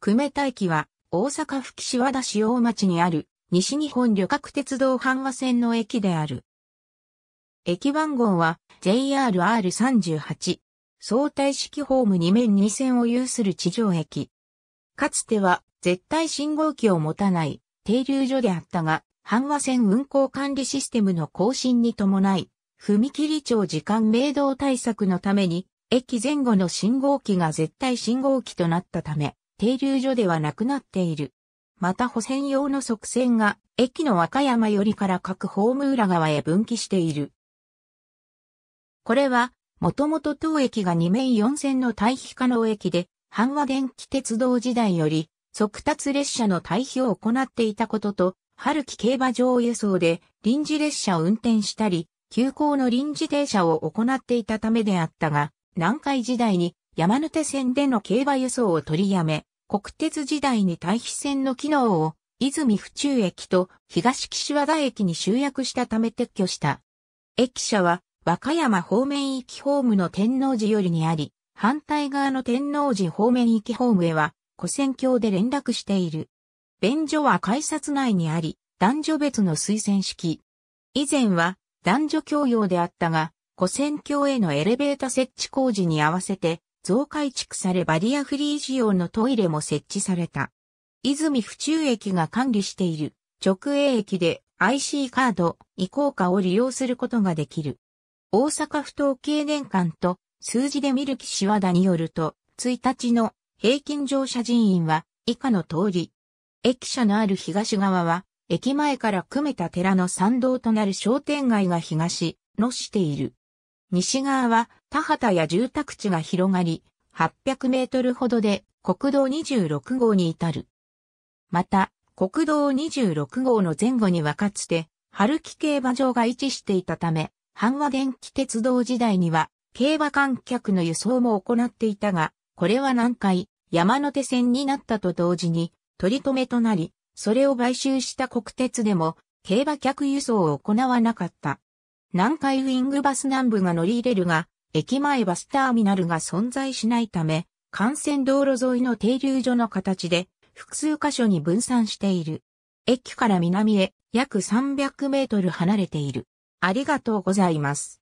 久米田駅は、大阪府岸和田市大町にある、西日本旅客鉄道阪和線の駅である。駅番号は JRR38。相対式ホーム2面2線を有する地上駅。かつては絶対信号機を持たない停留所であったが、阪和線運行管理システムの更新に伴い、踏切長時間明動対策のために、駅前後の信号機が絶対信号機となったため、停留所ではなくなっている。また補線用の側線が駅の和歌山よりから各ホーム裏側へ分岐している。これは、もともと当駅が2面4線の対比可能駅で、阪和電気鉄道時代より、速達列車の対比を行っていたことと、春季競馬場輸送で臨時列車を運転したり、急行の臨時停車を行っていたためであったが、南海時代に山手線での競馬輸送を取りやめ、国鉄時代に対比線の機能を、泉府中駅と東岸和田駅に集約したため撤去した。駅舎は、和歌山方面行きホームの天王寺よりにあり、反対側の天王寺方面行きホームへは、古線橋で連絡している。便所は改札内にあり、男女別の推薦式。以前は男女共用であったが、古線橋へのエレベータ設置工事に合わせて、増改築されバリアフリー仕様のトイレも設置された。泉府中駅が管理している直営駅で IC カード、移行化を利用することができる。大阪府統計年間と数字で見る岸和田によると、1日の平均乗車人員は以下の通り。駅舎のある東側は、駅前から組めた寺の参道となる商店街が東、のしている。西側は田畑や住宅地が広がり、800メートルほどで国道26号に至る。また、国道26号の前後にはかつて、春木競馬場が位置していたため、阪和電気鉄道時代には、競馬観客の輸送も行っていたが、これは南海、山手線になったと同時に、取り留めとなり、それを買収した国鉄でも、競馬客輸送を行わなかった。南海ウィングバス南部が乗り入れるが、駅前バスターミナルが存在しないため、幹線道路沿いの停留所の形で、複数箇所に分散している。駅から南へ約300メートル離れている。ありがとうございます。